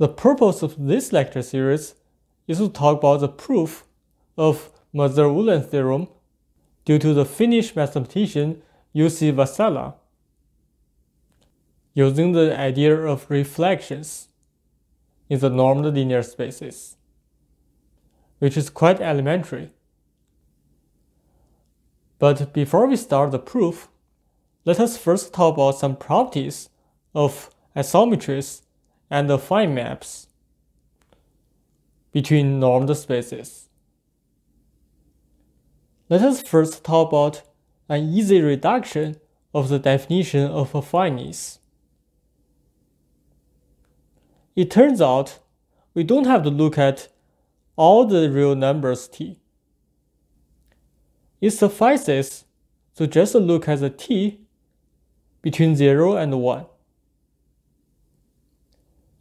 The purpose of this lecture series is to talk about the proof of Mazur-Uhlans theorem due to the Finnish mathematician Jussi Vasala using the idea of reflections in the normed linear spaces, which is quite elementary. But before we start the proof, let us first talk about some properties of isometries and the fine maps between normed spaces. Let us first talk about an easy reduction of the definition of a fineness. It turns out we don't have to look at all the real numbers t. It suffices to just look at the t between 0 and 1.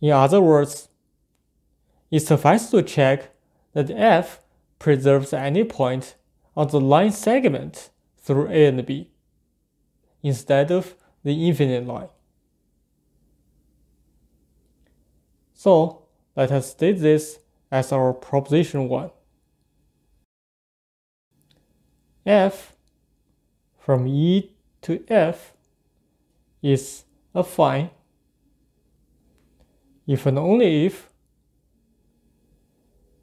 In other words, it suffices to check that f preserves any point on the line segment through a and b, instead of the infinite line. So let us state this as our proposition 1. f from E to F is affine if and only if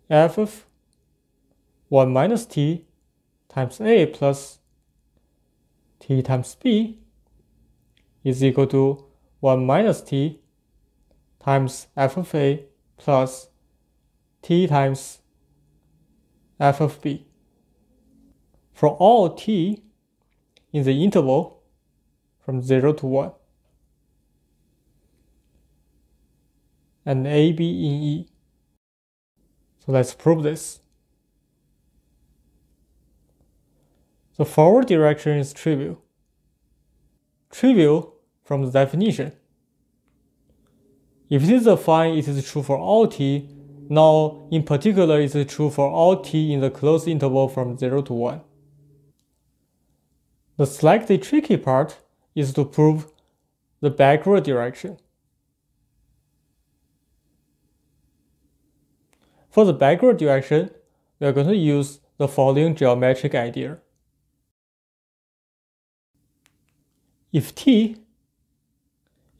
f of 1 minus t times a plus t times b is equal to 1 minus t times f of a plus t times f of b. For all t in the interval from 0 to 1. and AB in E. So let's prove this. The forward direction is trivial. Trivial from the definition. If it is fine, it is true for all t. Now, in particular, it is true for all t in the closed interval from 0 to 1. The slightly tricky part is to prove the backward direction. For the backward direction, we are going to use the following geometric idea. If t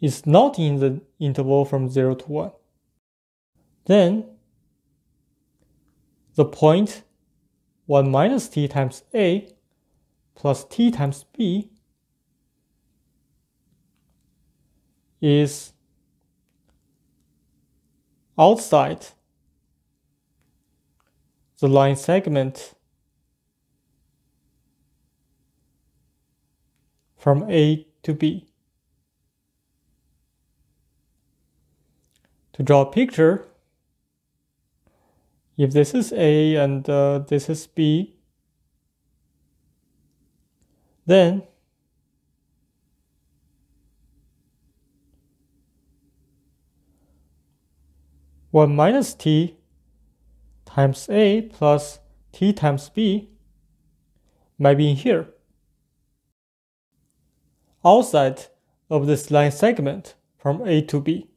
is not in the interval from 0 to 1, then the point 1 minus t times a plus t times b is outside the line segment from A to B. To draw a picture, if this is A and uh, this is B, then one minus t times a plus t times b might be in here. Outside of this line segment from a to b.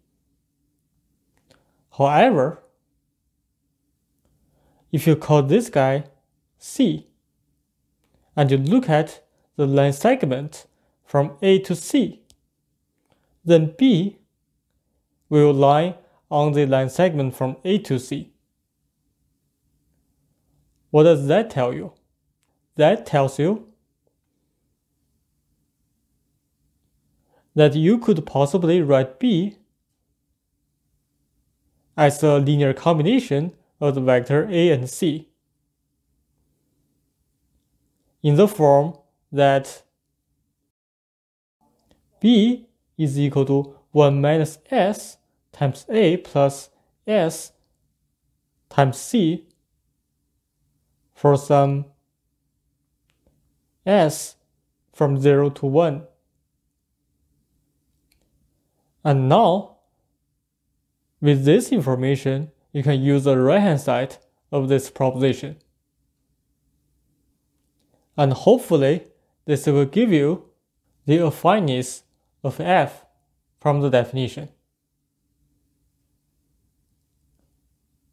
However, if you call this guy C and you look at the line segment from A to C, then B will lie on the line segment from A to C. What does that tell you? That tells you that you could possibly write B as a linear combination of the vector A and C in the form that B is equal to 1 minus S times A plus S times C for some s from 0 to 1. And now, with this information, you can use the right hand side of this proposition. And hopefully, this will give you the affineness of f from the definition.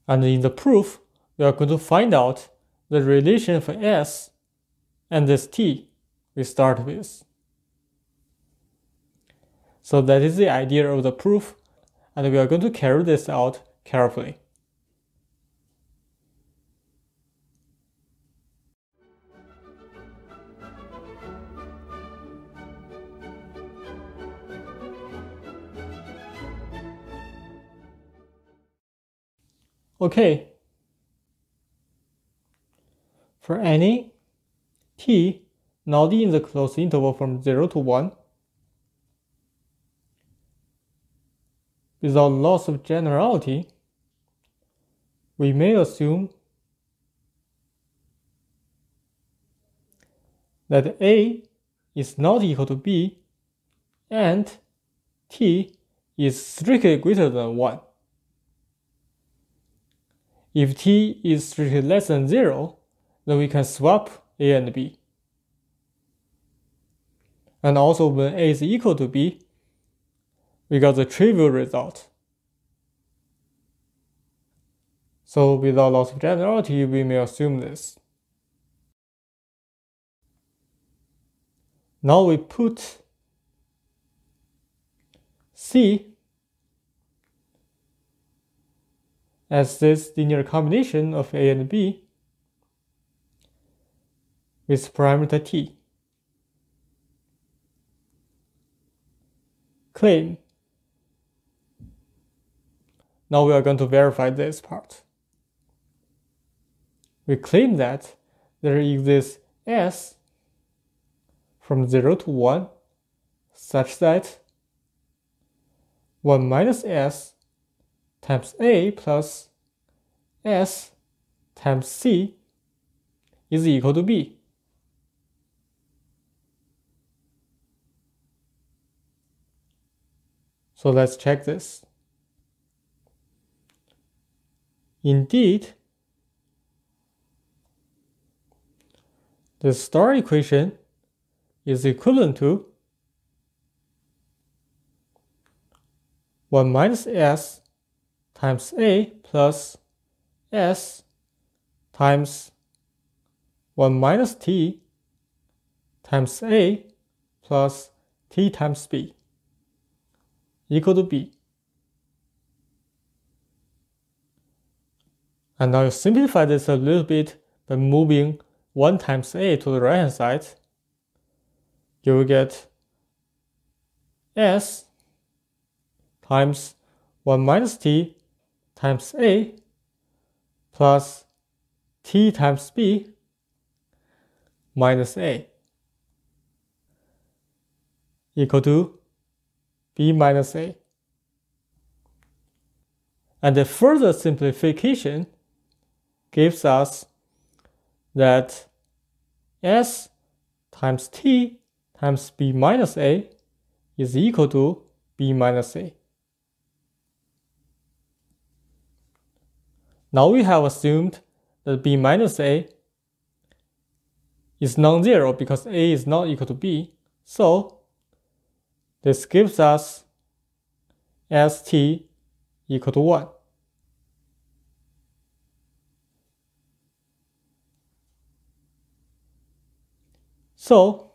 And in the proof, we are going to find out the relation for S and this T we start with. So that is the idea of the proof, and we are going to carry this out carefully. Okay, for any t not in the closed interval from 0 to 1, without loss of generality, we may assume that A is not equal to B and T is strictly greater than 1. If T is strictly less than 0, then we can swap A and B. And also when A is equal to B, we got the trivial result. So without loss of generality, we may assume this. Now we put C as this linear combination of A and B with parameter t. Claim. Now we are going to verify this part. We claim that there exists s from 0 to 1 such that 1 minus s times a plus s times c is equal to b. So let's check this. Indeed, the star equation is equivalent to 1 minus s times a plus s times 1 minus t times a plus t times b equal to b. And now you simplify this a little bit by moving 1 times a to the right hand side. You will get s times 1 minus t times a plus t times b minus a equal to b minus a. And the further simplification gives us that s times t times b minus a is equal to b minus a. Now we have assumed that b minus a is non-zero because a is not equal to b, so this gives us st equal to 1. So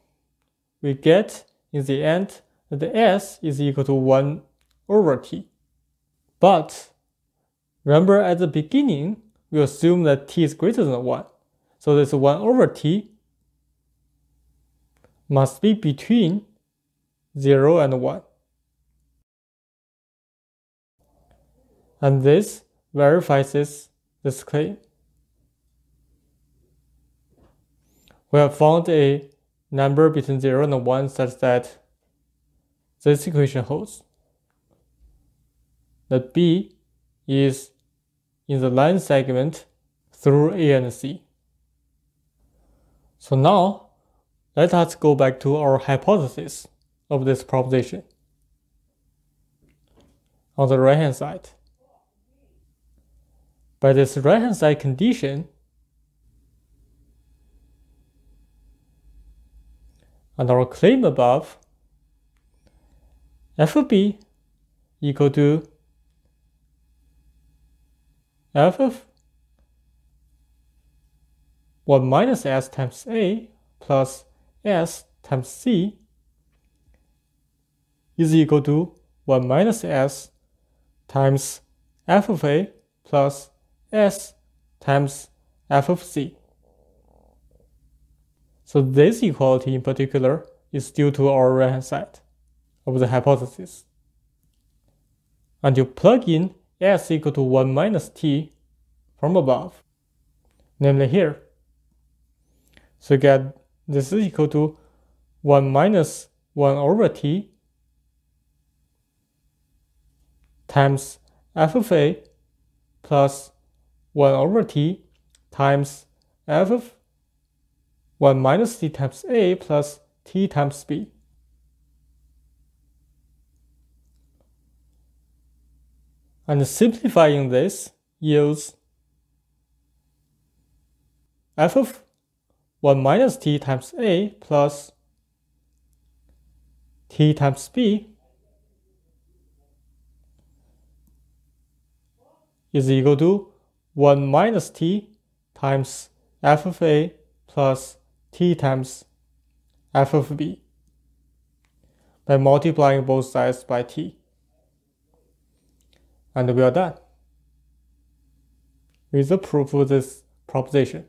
we get in the end that the s is equal to 1 over t. But remember at the beginning, we assume that t is greater than 1. So this 1 over t must be between 0 and 1. And this verifies this, this claim. We have found a number between 0 and 1 such that this equation holds. That B is in the line segment through A and C. So now, let us go back to our hypothesis of this proposition. On the right hand side, by this right hand side condition, and our claim above, f of b equal to f of 1 minus s times a plus s times c is equal to 1 minus s times f of a plus s times f of c. So this equality in particular is due to our right hand side of the hypothesis. And you plug in s equal to 1 minus t from above, namely here. So you get this is equal to 1 minus 1 over t times f of a plus 1 over t times f of 1 minus t times a plus t times b. And simplifying this yields f of 1 minus t times a plus t times b is equal to 1 minus t times f of a plus t times f of b by multiplying both sides by t. And we are done with the proof of this proposition.